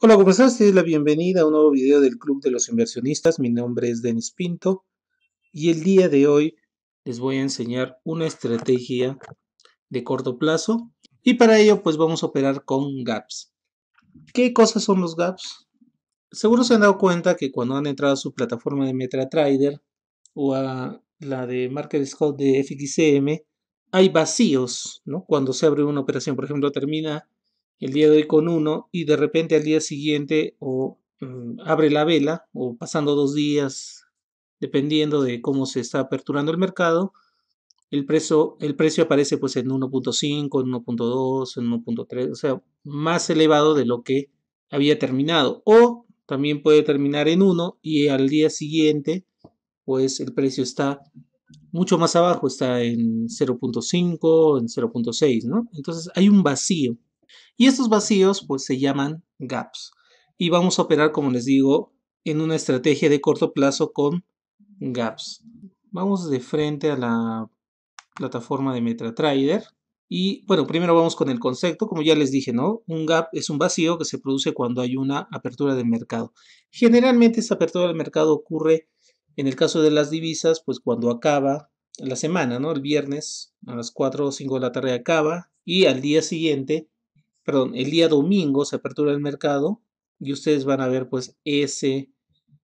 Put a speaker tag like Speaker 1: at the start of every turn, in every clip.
Speaker 1: Hola, ¿cómo estás? la bienvenida a un nuevo video del Club de los Inversionistas. Mi nombre es Denis Pinto y el día de hoy les voy a enseñar una estrategia de corto plazo y para ello pues vamos a operar con gaps. ¿Qué cosas son los gaps? Seguro se han dado cuenta que cuando han entrado a su plataforma de MetaTrader o a la de Market de FXCM hay vacíos, ¿no? Cuando se abre una operación, por ejemplo, termina el día de hoy con uno y de repente al día siguiente o mm, abre la vela o pasando dos días, dependiendo de cómo se está aperturando el mercado, el precio, el precio aparece pues en 1.5, en 1.2, en 1.3, o sea, más elevado de lo que había terminado. O también puede terminar en 1 y al día siguiente pues el precio está mucho más abajo, está en 0.5, en 0.6, ¿no? Entonces hay un vacío y estos vacíos pues se llaman gaps. Y vamos a operar, como les digo, en una estrategia de corto plazo con gaps. Vamos de frente a la plataforma de MetaTrader. Y bueno, primero vamos con el concepto, como ya les dije, ¿no? Un gap es un vacío que se produce cuando hay una apertura del mercado. Generalmente esa apertura del mercado ocurre en el caso de las divisas, pues cuando acaba la semana, ¿no? El viernes a las 4 o 5 de la tarde acaba y al día siguiente perdón, el día domingo se apertura el mercado y ustedes van a ver pues ese,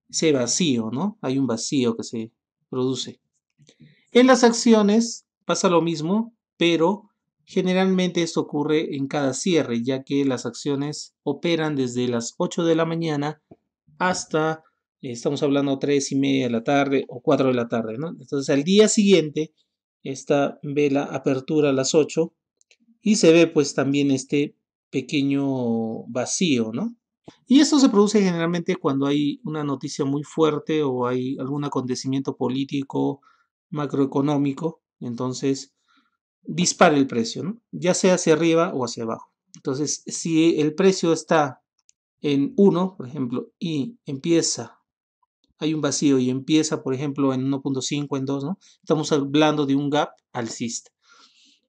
Speaker 1: ese vacío, ¿no? Hay un vacío que se produce. En las acciones pasa lo mismo, pero generalmente esto ocurre en cada cierre, ya que las acciones operan desde las 8 de la mañana hasta, estamos hablando, 3 y media de la tarde o 4 de la tarde, ¿no? Entonces al día siguiente, esta vela apertura a las 8 y se ve pues también este pequeño vacío, ¿no? Y esto se produce generalmente cuando hay una noticia muy fuerte o hay algún acontecimiento político, macroeconómico, entonces dispara el precio, ¿no? ya sea hacia arriba o hacia abajo. Entonces, si el precio está en 1, por ejemplo, y empieza, hay un vacío y empieza, por ejemplo, en 1.5, en 2, ¿no? Estamos hablando de un gap alcista.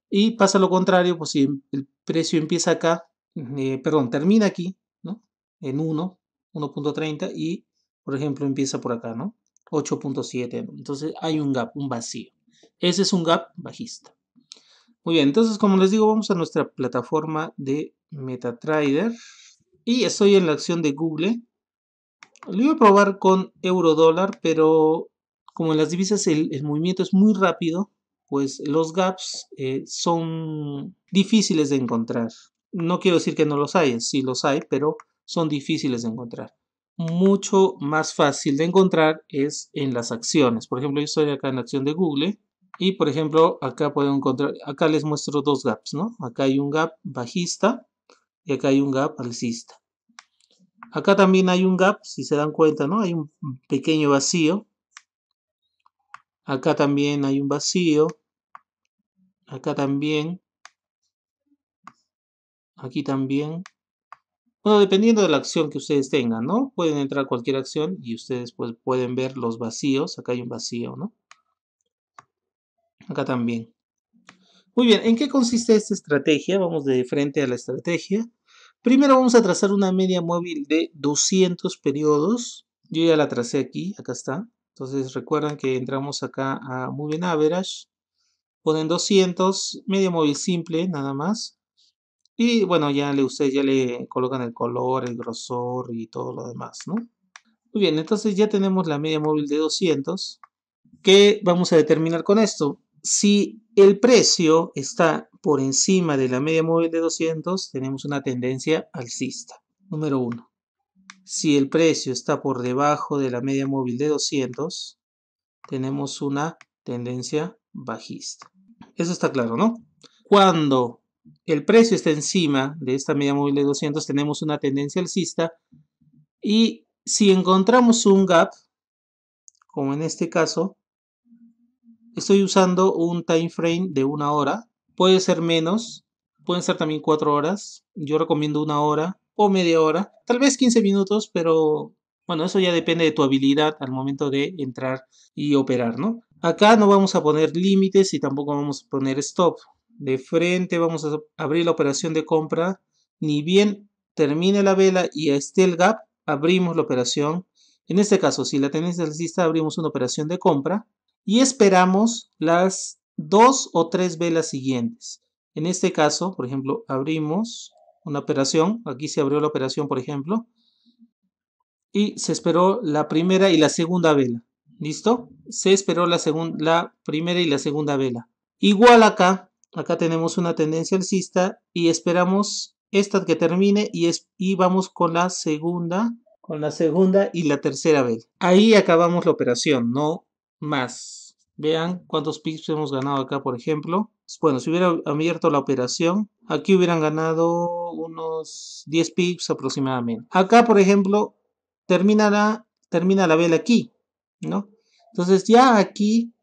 Speaker 1: Y pasa lo contrario, pues si el precio empieza acá, eh, perdón, termina aquí, ¿no? En 1, 1.30 y, por ejemplo, empieza por acá, ¿no? 8.7. Entonces hay un gap, un vacío. Ese es un gap bajista. Muy bien, entonces como les digo, vamos a nuestra plataforma de MetaTrader. Y estoy en la acción de Google. Lo iba a probar con euro dólar, pero como en las divisas el, movimiento es muy rápido, pues los gaps eh, son difíciles de encontrar no quiero decir que no los hay, sí los hay, pero son difíciles de encontrar. Mucho más fácil de encontrar es en las acciones. Por ejemplo, yo estoy acá en la acción de Google y, por ejemplo, acá puedo encontrar, acá les muestro dos gaps, ¿no? Acá hay un gap bajista y acá hay un gap alcista. Acá también hay un gap, si se dan cuenta, ¿no? Hay un pequeño vacío. Acá también hay un vacío. Acá también Aquí también. Bueno, dependiendo de la acción que ustedes tengan, ¿no? Pueden entrar cualquier acción y ustedes pues, pueden ver los vacíos. Acá hay un vacío, ¿no? Acá también. Muy bien, ¿en qué consiste esta estrategia? Vamos de frente a la estrategia. Primero vamos a trazar una media móvil de 200 periodos. Yo ya la tracé aquí, acá está. Entonces recuerden que entramos acá a Moving Average. Ponen 200, media móvil simple, nada más. Y bueno, ya le ustedes ya le colocan el color, el grosor y todo lo demás, ¿no? Muy bien, entonces ya tenemos la media móvil de 200. ¿Qué vamos a determinar con esto? Si el precio está por encima de la media móvil de 200, tenemos una tendencia alcista. Número uno Si el precio está por debajo de la media móvil de 200, tenemos una tendencia bajista. Eso está claro, ¿no? Cuando el precio está encima de esta media móvil de 200, tenemos una tendencia alcista y si encontramos un gap, como en este caso, estoy usando un time frame de una hora, puede ser menos, pueden ser también cuatro horas, yo recomiendo una hora o media hora, tal vez 15 minutos, pero bueno, eso ya depende de tu habilidad al momento de entrar y operar, ¿no? Acá no vamos a poner límites y tampoco vamos a poner stop de frente vamos a abrir la operación de compra. Ni bien termine la vela y esté el gap, abrimos la operación. En este caso, si la tendencia alcista, abrimos una operación de compra y esperamos las dos o tres velas siguientes. En este caso, por ejemplo, abrimos una operación. Aquí se abrió la operación, por ejemplo. Y se esperó la primera y la segunda vela. ¿Listo? Se esperó la, la primera y la segunda vela. Igual acá, Acá tenemos una tendencia alcista y esperamos esta que termine y, vamos con la segunda, con la segunda y la tercera vela. Ahí acabamos la operación, no más. Vean cuántos pips hemos ganado acá, por ejemplo. Bueno, si hubiera abierto la operación, aquí hubieran ganado unos 10 pips aproximadamente. Acá, por ejemplo, termina la, termina la vela aquí, ¿no? Entonces ya aquí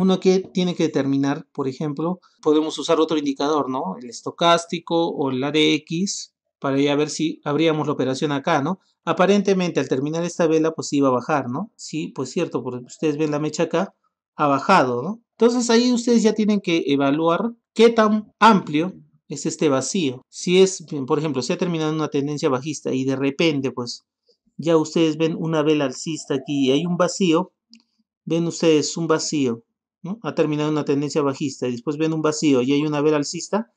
Speaker 1: uno que tiene que determinar, por ejemplo, podemos usar otro indicador, ¿no? El estocástico o el ADX para ya ver si abríamos la operación acá, ¿no? Aparentemente al terminar esta vela pues iba a bajar, ¿no? Sí, pues cierto, porque ustedes ven la mecha acá, ha bajado, ¿no? Entonces ahí ustedes ya tienen que evaluar qué tan amplio es este vacío. Si es, por ejemplo, se ha terminado una tendencia bajista y de repente pues ya ustedes ven una vela alcista aquí y hay un vacío, ven ustedes un vacío ha terminado una tendencia bajista y después ven un vacío y hay una vela alcista,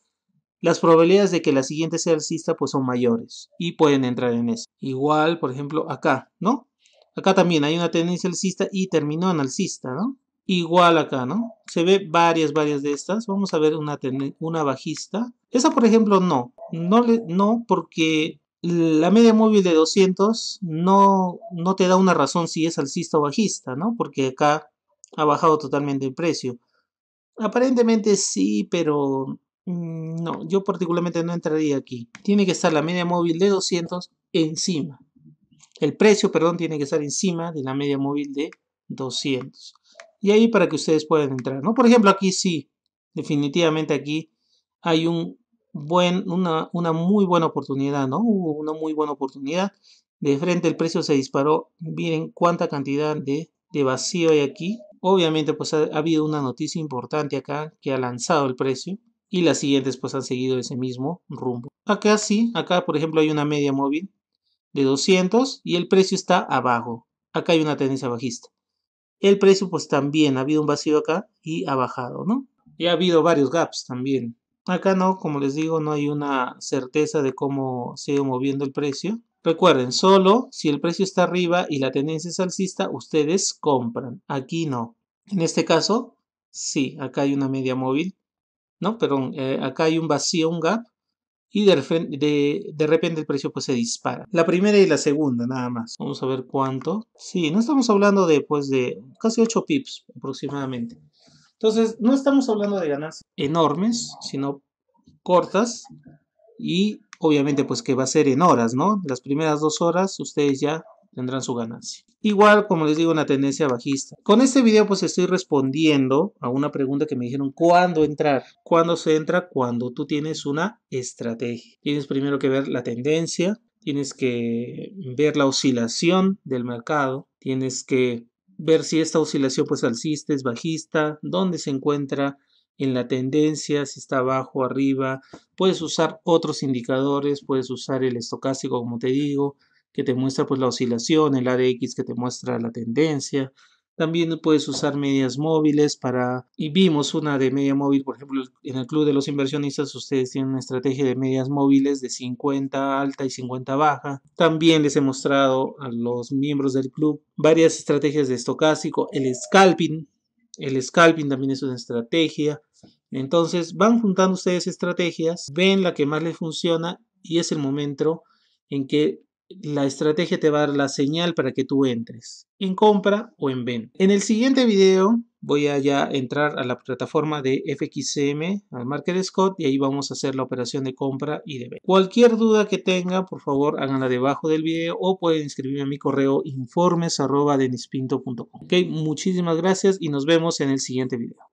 Speaker 1: las probabilidades de que la siguiente sea alcista pues son mayores y pueden entrar en eso. Igual, por ejemplo, acá, ¿no? Acá también hay una tendencia alcista y terminó en alcista, ¿no? Igual acá, ¿no? Se ve varias, varias de estas. Vamos a ver una, una bajista. Esa, por ejemplo, no. No, le no porque la media móvil de 200 no, no te da una razón si es alcista o bajista, ¿no? Porque acá ha bajado totalmente el precio. Aparentemente sí, pero mm, no, yo particularmente no entraría aquí. Tiene que estar la media móvil de 200 encima. El precio, perdón, tiene que estar encima de la media móvil de 200. Y ahí para que ustedes puedan entrar, ¿no? Por ejemplo, aquí sí, definitivamente aquí hay un buen, una, muy buena oportunidad, ¿no? Hubo una muy buena oportunidad. De frente el precio se disparó. Miren cuánta cantidad de, de vacío hay aquí. Obviamente pues ha, habido una noticia importante acá que ha lanzado el precio y las siguientes pues han seguido ese mismo rumbo. Acá sí, acá por ejemplo hay una media móvil de 200 y el precio está abajo. Acá hay una tendencia bajista. El precio pues también ha habido un vacío acá y ha bajado, ¿no? Y ha habido varios gaps también. Acá no, como les digo, no hay una certeza de cómo sigue moviendo el precio. Recuerden, solo si el precio está arriba y la tendencia es alcista, ustedes compran. Aquí no. En este caso, sí, acá hay una media móvil. No, perdón, eh, acá hay un vacío, un gap. Y de, repente el precio pues se dispara. La primera y la segunda, nada más. Vamos a ver cuánto. Sí, no estamos hablando de pues de casi 8 pips aproximadamente. Entonces, no estamos hablando de ganas enormes, sino cortas y obviamente pues que va a ser en horas, ¿no? Las primeras dos horas ustedes ya tendrán su ganancia. Igual, como les digo, una tendencia bajista. Con este video pues estoy respondiendo a una pregunta que me dijeron, ¿cuándo entrar? ¿Cuándo se entra? Cuando tú tienes una estrategia. Tienes primero que ver la tendencia, tienes que ver la oscilación del mercado, tienes que ver si esta oscilación pues alcista, es bajista, dónde se encuentra en la tendencia, si está abajo, arriba. Puedes usar otros indicadores, puedes usar el estocástico, como te digo, que te muestra pues la oscilación, el ADX que te muestra la tendencia. También puedes usar medias móviles para... Y vimos una de media móvil, por ejemplo, en el Club de los Inversionistas ustedes tienen una estrategia de medias móviles de 50 alta y 50 baja. También les he mostrado a los miembros del club varias estrategias de estocástico, el scalping, el scalping también es una estrategia. Entonces van juntando ustedes estrategias, ven la que más les funciona y es el momento en que la estrategia te va a dar la señal para que tú entres en compra o en venta. En el siguiente video voy a ya entrar a la plataforma de FXM, al Market Scott, y ahí vamos a hacer la operación de compra y de venta. Cualquier duda que tenga, por favor, háganla debajo del video o pueden escribirme a mi correo informes.denispinto.com. Ok, muchísimas gracias y nos vemos en el siguiente video.